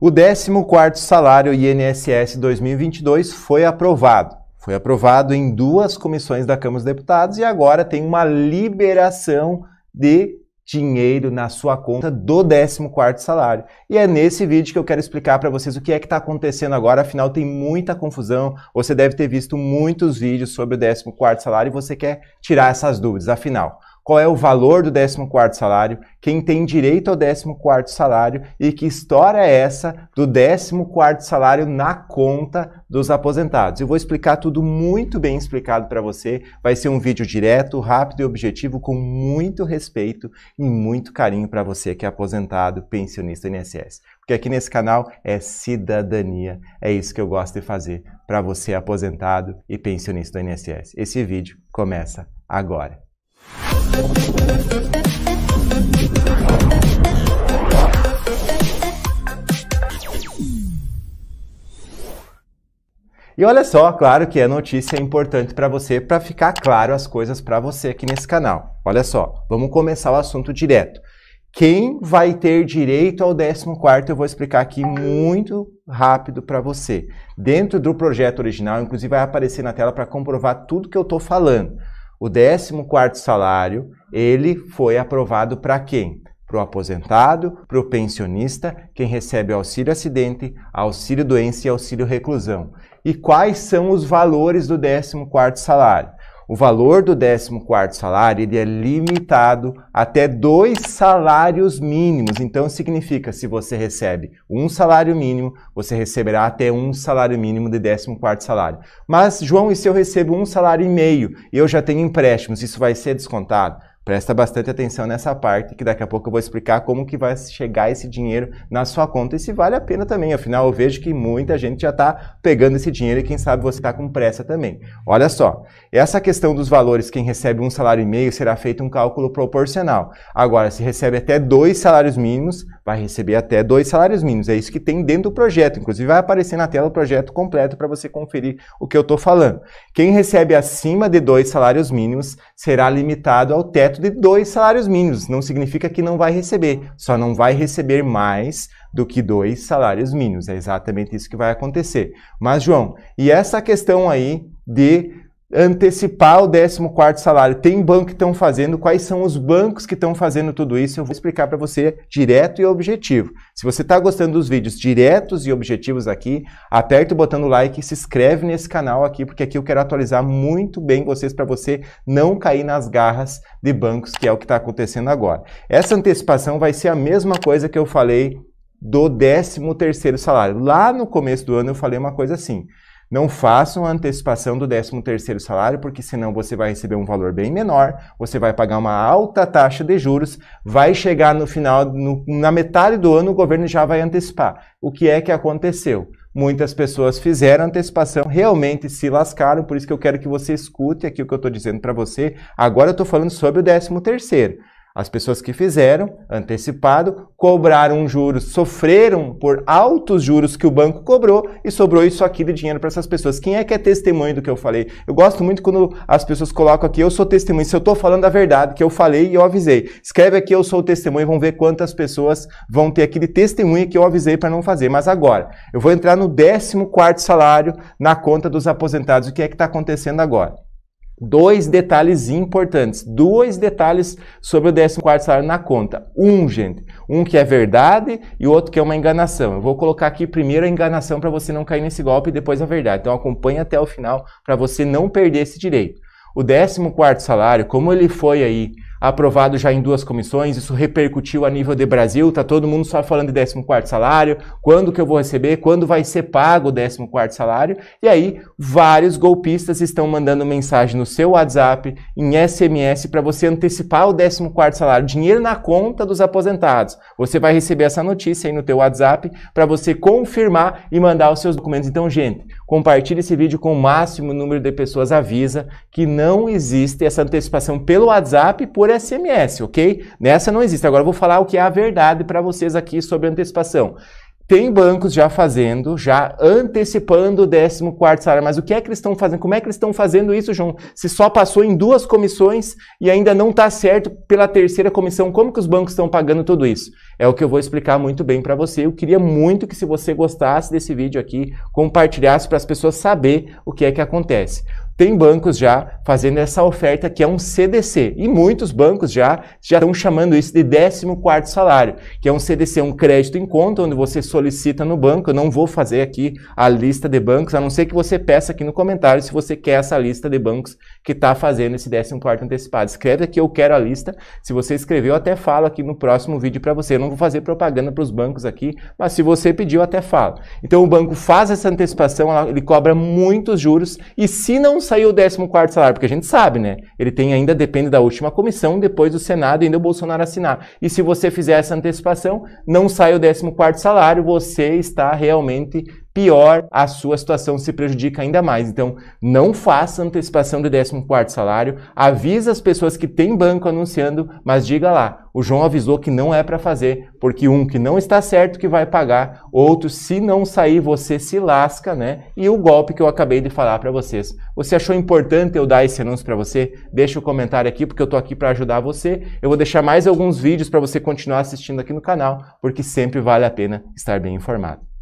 O 14º salário INSS 2022 foi aprovado. Foi aprovado em duas comissões da Câmara dos Deputados e agora tem uma liberação de dinheiro na sua conta do 14º salário. E é nesse vídeo que eu quero explicar para vocês o que é que está acontecendo agora, afinal tem muita confusão, você deve ter visto muitos vídeos sobre o 14º salário e você quer tirar essas dúvidas, afinal qual é o valor do 14º salário, quem tem direito ao 14º salário e que história é essa do 14º salário na conta dos aposentados. Eu vou explicar tudo muito bem explicado para você. Vai ser um vídeo direto, rápido e objetivo com muito respeito e muito carinho para você que é aposentado, pensionista INSS. Porque aqui nesse canal é cidadania. É isso que eu gosto de fazer para você aposentado e pensionista do INSS. Esse vídeo começa agora. E olha só, claro que a é notícia é importante para você, para ficar claro as coisas para você aqui nesse canal. Olha só, vamos começar o assunto direto. Quem vai ter direito ao 14 eu vou explicar aqui muito rápido para você. Dentro do projeto original, inclusive vai aparecer na tela para comprovar tudo que eu estou falando. O 14 salário, ele foi aprovado para quem? Para o aposentado, para o pensionista, quem recebe auxílio acidente, auxílio doença e auxílio reclusão. E quais são os valores do 14 salário? O valor do 14º salário ele é limitado até dois salários mínimos. Então significa se você recebe um salário mínimo, você receberá até um salário mínimo de 14º salário. Mas João, e se eu recebo um salário e meio e eu já tenho empréstimos, isso vai ser descontado? Presta bastante atenção nessa parte, que daqui a pouco eu vou explicar como que vai chegar esse dinheiro na sua conta e se vale a pena também. Afinal, eu vejo que muita gente já está pegando esse dinheiro e quem sabe você está com pressa também. Olha só, essa questão dos valores, quem recebe um salário e meio será feito um cálculo proporcional. Agora, se recebe até dois salários mínimos, vai receber até dois salários mínimos. É isso que tem dentro do projeto. Inclusive, vai aparecer na tela o projeto completo para você conferir o que eu estou falando. Quem recebe acima de dois salários mínimos será limitado ao teto de dois salários mínimos. Não significa que não vai receber, só não vai receber mais do que dois salários mínimos. É exatamente isso que vai acontecer. Mas, João, e essa questão aí de antecipar o 14 salário. Tem banco que estão fazendo, quais são os bancos que estão fazendo tudo isso? Eu vou explicar para você direto e objetivo. Se você está gostando dos vídeos diretos e objetivos aqui, aperta o botão do like e se inscreve nesse canal aqui, porque aqui eu quero atualizar muito bem vocês para você não cair nas garras de bancos, que é o que está acontecendo agora. Essa antecipação vai ser a mesma coisa que eu falei do 13 terceiro salário. Lá no começo do ano eu falei uma coisa assim. Não façam a antecipação do 13º salário, porque senão você vai receber um valor bem menor, você vai pagar uma alta taxa de juros, vai chegar no final, no, na metade do ano, o governo já vai antecipar. O que é que aconteceu? Muitas pessoas fizeram antecipação, realmente se lascaram, por isso que eu quero que você escute aqui o que eu estou dizendo para você. Agora eu estou falando sobre o 13º. As pessoas que fizeram antecipado cobraram juros, sofreram por altos juros que o banco cobrou e sobrou isso aqui de dinheiro para essas pessoas. Quem é que é testemunho do que eu falei? Eu gosto muito quando as pessoas colocam aqui, eu sou testemunho, se eu estou falando a verdade que eu falei e eu avisei. Escreve aqui, eu sou testemunho, vão ver quantas pessoas vão ter aquele testemunho que eu avisei para não fazer. Mas agora, eu vou entrar no 14 salário na conta dos aposentados. O que é que está acontecendo agora? Dois detalhes importantes, dois detalhes sobre o 14 salário na conta. Um, gente, um que é verdade e o outro que é uma enganação. Eu vou colocar aqui primeiro a enganação para você não cair nesse golpe e depois a verdade. Então acompanhe até o final para você não perder esse direito. O 14 salário, como ele foi aí aprovado já em duas comissões, isso repercutiu a nível de Brasil, tá todo mundo só falando de 14º salário, quando que eu vou receber, quando vai ser pago o 14º salário, e aí vários golpistas estão mandando mensagem no seu WhatsApp, em SMS, para você antecipar o 14º salário, dinheiro na conta dos aposentados. Você vai receber essa notícia aí no teu WhatsApp para você confirmar e mandar os seus documentos. Então, gente, compartilhe esse vídeo com o máximo número de pessoas, avisa que não existe essa antecipação pelo WhatsApp por por SMS, ok? Nessa não existe. Agora eu vou falar o que é a verdade para vocês aqui sobre antecipação. Tem bancos já fazendo, já antecipando o 14 salário, mas o que é que eles estão fazendo? Como é que eles estão fazendo isso, João? Se só passou em duas comissões e ainda não está certo pela terceira comissão, como que os bancos estão pagando tudo isso? É o que eu vou explicar muito bem para você. Eu queria muito que se você gostasse desse vídeo aqui, compartilhasse para as pessoas saber o que é que acontece tem bancos já fazendo essa oferta que é um CDC. E muitos bancos já, já estão chamando isso de 14 salário, que é um CDC, um crédito em conta, onde você solicita no banco. Eu não vou fazer aqui a lista de bancos, a não ser que você peça aqui no comentário se você quer essa lista de bancos que está fazendo esse 14 antecipado. Escreve aqui, eu quero a lista. Se você escreveu, até falo aqui no próximo vídeo para você. Eu não vou fazer propaganda para os bancos aqui, mas se você pediu, até falo. Então o banco faz essa antecipação, ele cobra muitos juros e se não saiu o 14 salário? Porque a gente sabe, né? Ele tem ainda, depende da última comissão, depois do Senado e ainda o Bolsonaro assinar. E se você fizer essa antecipação, não sai o 14 salário, você está realmente pior a sua situação se prejudica ainda mais. Então, não faça antecipação do 14 salário, avisa as pessoas que têm banco anunciando, mas diga lá, o João avisou que não é para fazer, porque um que não está certo que vai pagar, outro se não sair você se lasca, né? E o golpe que eu acabei de falar para vocês. Você achou importante eu dar esse anúncio para você? Deixa o um comentário aqui porque eu tô aqui para ajudar você. Eu vou deixar mais alguns vídeos para você continuar assistindo aqui no canal, porque sempre vale a pena estar bem informado.